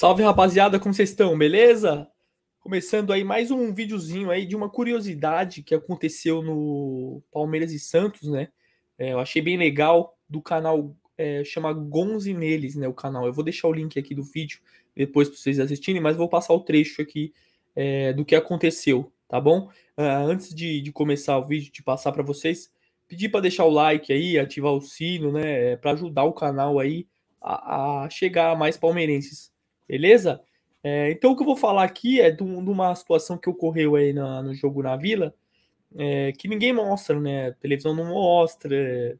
Salve rapaziada, como vocês estão? Beleza? Começando aí mais um videozinho aí de uma curiosidade que aconteceu no Palmeiras e Santos, né? É, eu achei bem legal do canal é, chama Gonze Neles, né? O canal. Eu vou deixar o link aqui do vídeo depois para vocês assistirem, mas vou passar o trecho aqui é, do que aconteceu, tá bom? Ah, antes de, de, começar o vídeo, de passar para vocês, pedir para deixar o like aí, ativar o sino, né? Para ajudar o canal aí a, a chegar a mais palmeirenses beleza? É, então, o que eu vou falar aqui é de, uma situação que ocorreu aí na, no jogo na Vila, é, que ninguém mostra, né? A televisão não mostra, é,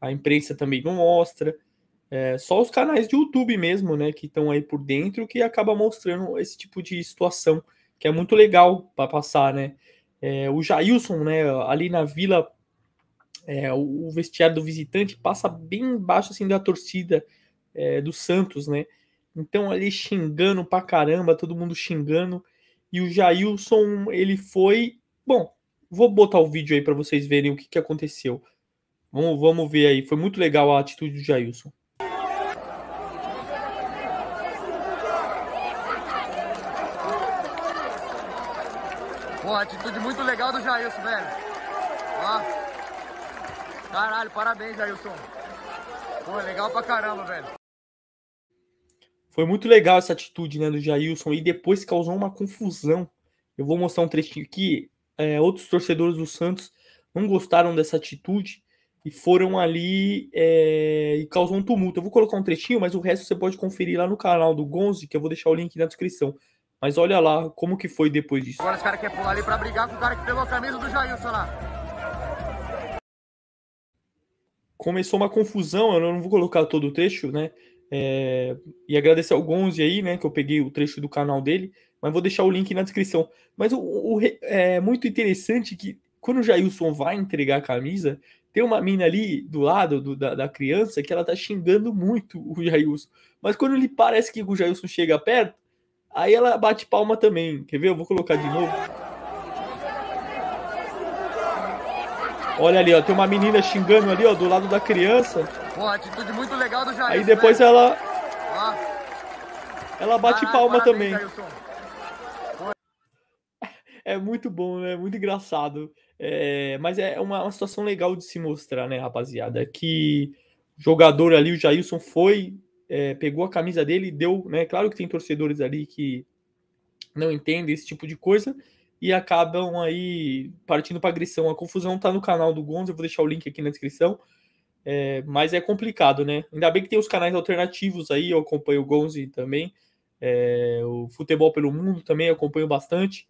a imprensa também não mostra, é, só os canais de YouTube mesmo, né? Que estão aí por dentro, que acaba mostrando esse tipo de situação, que é muito legal para passar, né? É, o Jailson, né? Ali na Vila, é, o, o, vestiário do visitante passa bem embaixo, assim, da torcida do Santos, né? Então ali xingando pra caramba, todo mundo xingando. E o Jailson, ele foi. Bom, vou botar o vídeo aí para vocês verem o que, que aconteceu. Vamos, vamos ver aí. Foi muito legal a atitude do Jailson. Pô, atitude muito legal do Jailson, velho. Ó. Caralho, parabéns, Jailson. Pô, legal pra caramba, velho. Foi muito legal essa atitude né, do Jailson e depois causou uma confusão. Eu vou mostrar um trechinho aqui. É, outros torcedores do Santos não gostaram dessa atitude e foram ali é, e causou um tumulto. Eu vou colocar um trechinho, mas o resto você pode conferir lá no canal do Gonzi, que eu vou deixar o link na descrição. Mas olha lá como que foi depois disso. Agora os caras querem pular ali para brigar com o cara que pegou a camisa do Jailson lá começou uma confusão, eu não vou colocar todo o trecho, né? É, e agradecer ao Gonzi aí, né, que eu peguei o trecho do canal dele, mas vou deixar o link na descrição. Mas o, o, é muito interessante que quando o Jailson vai entregar a camisa, tem uma mina ali do lado do, da, da, criança que ela tá xingando muito o Jailson. Mas quando ele parece que o Jailson chega perto, aí ela bate palma também. Quer ver? Eu vou colocar de novo. Olha ali, ó, tem uma menina xingando ali, ó, do lado da criança. Uma atitude muito legal do Jair. Aí depois né? ela. Ah. Ela bate palma também. É muito bom, né? Muito engraçado. É, mas é uma, uma situação legal de se mostrar, né, rapaziada? Que jogador ali, o Jailson, foi, é, pegou a camisa dele, deu, né? Claro que tem torcedores ali que não entendem esse tipo de coisa e acabam aí partindo para agressão. A confusão tá no canal do Gonzo, eu vou deixar o link aqui na descrição. É, mas é complicado, né? Ainda bem que tem os canais alternativos aí, eu acompanho o Gonzi também, é, o Futebol pelo Mundo também, eu acompanho bastante.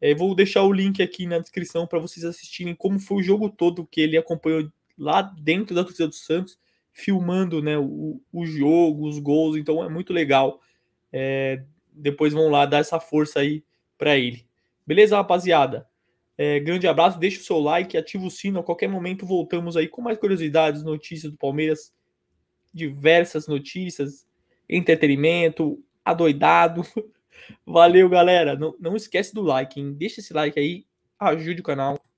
É, vou deixar o link aqui na descrição para vocês assistirem como foi o jogo todo que ele acompanhou lá dentro da torcida do Santos, filmando né, o, o jogo, os gols, então é muito legal. É, depois vão lá dar essa força aí para ele. Beleza, rapaziada? É, grande abraço, deixe o seu like, ativa o sino. A qualquer momento voltamos aí com mais curiosidades, notícias do Palmeiras, diversas notícias, entretenimento, adoidado. Valeu, galera. Não, não esquece do like, hein? Deixa esse like aí, ajude o canal.